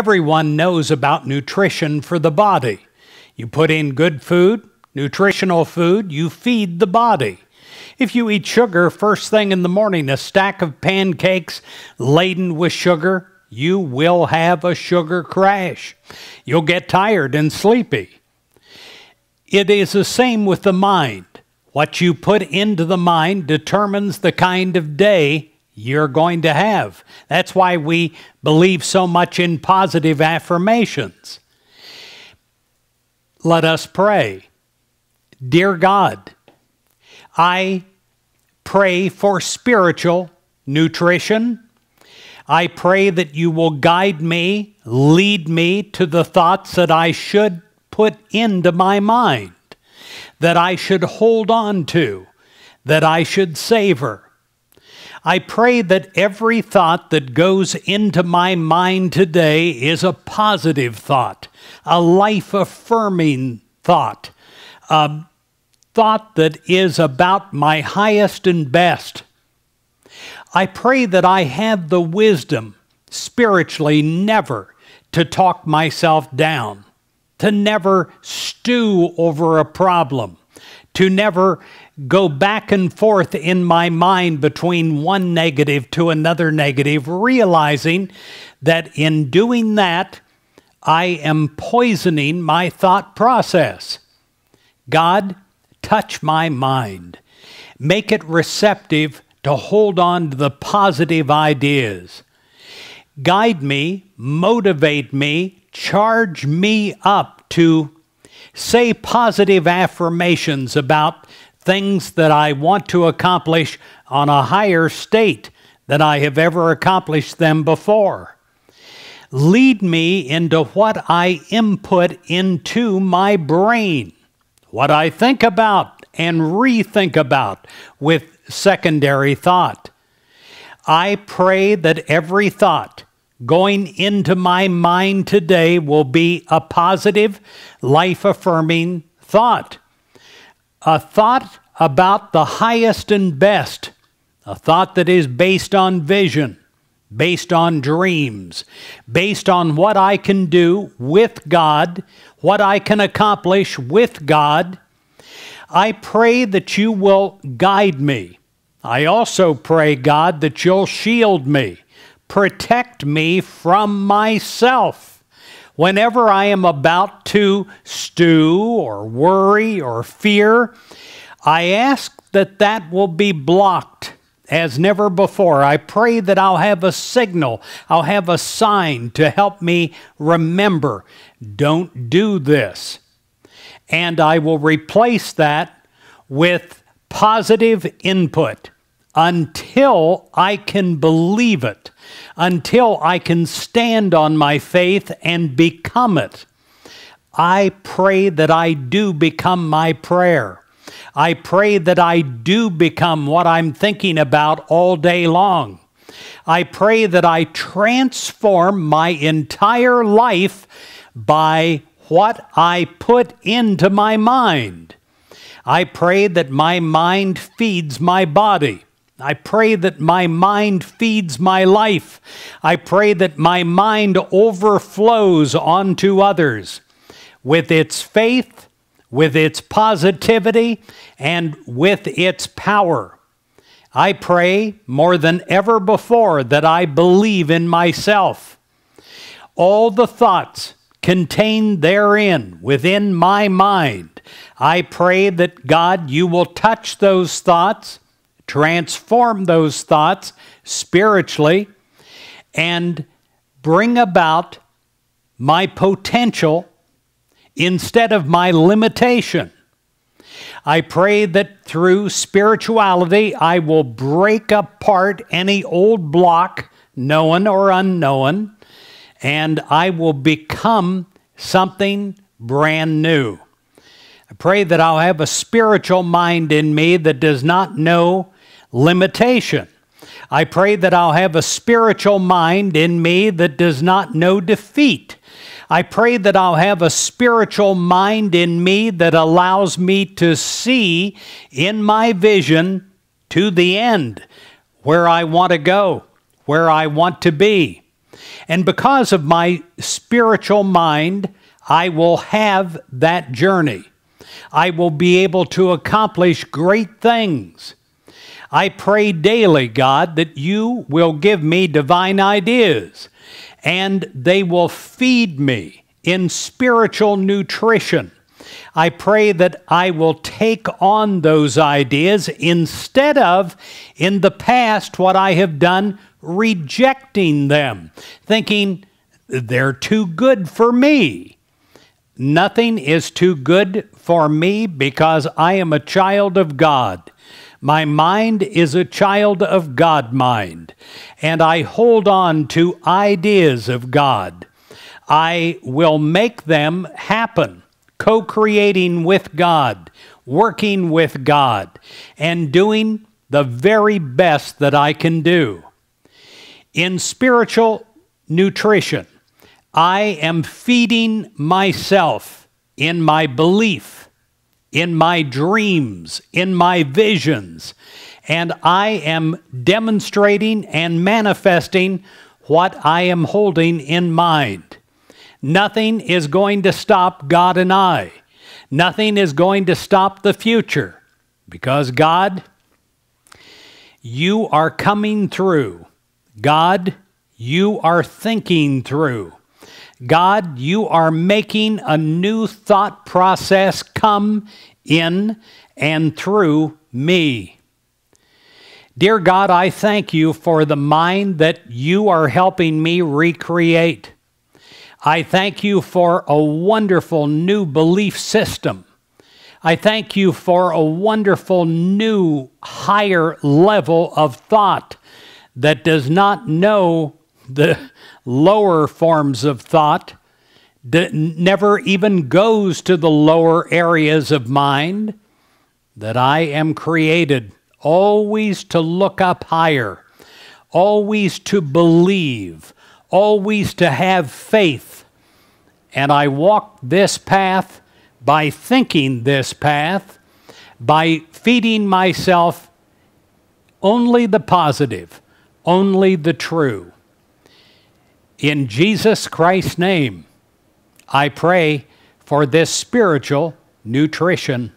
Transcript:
Everyone knows about nutrition for the body. You put in good food, nutritional food, you feed the body. If you eat sugar first thing in the morning, a stack of pancakes laden with sugar, you will have a sugar crash. You'll get tired and sleepy. It is the same with the mind. What you put into the mind determines the kind of day you're going to have. That's why we believe so much in positive affirmations. Let us pray. Dear God, I pray for spiritual nutrition. I pray that you will guide me, lead me to the thoughts that I should put into my mind, that I should hold on to, that I should savor. I pray that every thought that goes into my mind today is a positive thought, a life affirming thought, a thought that is about my highest and best. I pray that I have the wisdom spiritually never to talk myself down, to never stew over a problem, to never go back and forth in my mind between one negative to another negative, realizing that in doing that, I am poisoning my thought process. God, touch my mind. Make it receptive to hold on to the positive ideas. Guide me, motivate me, charge me up to say positive affirmations about things that I want to accomplish on a higher state than I have ever accomplished them before. Lead me into what I input into my brain, what I think about and rethink about with secondary thought. I pray that every thought going into my mind today will be a positive, life affirming thought. A thought about the highest and best. A thought that is based on vision, based on dreams, based on what I can do with God, what I can accomplish with God. I pray that you will guide me. I also pray, God, that you'll shield me protect me from myself. Whenever I am about to stew or worry or fear, I ask that that will be blocked as never before. I pray that I'll have a signal, I'll have a sign to help me remember don't do this. And I will replace that with positive input until I can believe it, until I can stand on my faith and become it. I pray that I do become my prayer. I pray that I do become what I'm thinking about all day long. I pray that I transform my entire life by what I put into my mind. I pray that my mind feeds my body. I pray that my mind feeds my life. I pray that my mind overflows onto others with its faith, with its positivity, and with its power. I pray more than ever before that I believe in myself. All the thoughts contained therein, within my mind, I pray that God, you will touch those thoughts transform those thoughts spiritually, and bring about my potential instead of my limitation. I pray that through spirituality I will break apart any old block, known or unknown, and I will become something brand new. I pray that I'll have a spiritual mind in me that does not know limitation. I pray that I'll have a spiritual mind in me that does not know defeat. I pray that I'll have a spiritual mind in me that allows me to see in my vision to the end where I want to go, where I want to be. And because of my spiritual mind, I will have that journey. I will be able to accomplish great things. I pray daily, God, that you will give me divine ideas and they will feed me in spiritual nutrition. I pray that I will take on those ideas instead of, in the past, what I have done, rejecting them, thinking they're too good for me. Nothing is too good for me because I am a child of God. My mind is a child of God mind, and I hold on to ideas of God. I will make them happen, co creating with God, working with God, and doing the very best that I can do. In spiritual nutrition, I am feeding myself in my belief in my dreams, in my visions, and I am demonstrating and manifesting what I am holding in mind. Nothing is going to stop God and I. Nothing is going to stop the future because God, you are coming through. God, you are thinking through. God, you are making a new thought process come in and through me. Dear God, I thank you for the mind that you are helping me recreate. I thank you for a wonderful new belief system. I thank you for a wonderful new higher level of thought that does not know the lower forms of thought, that never even goes to the lower areas of mind, that I am created always to look up higher, always to believe, always to have faith. And I walk this path by thinking this path, by feeding myself only the positive, only the true. In Jesus Christ's name, I pray for this spiritual nutrition.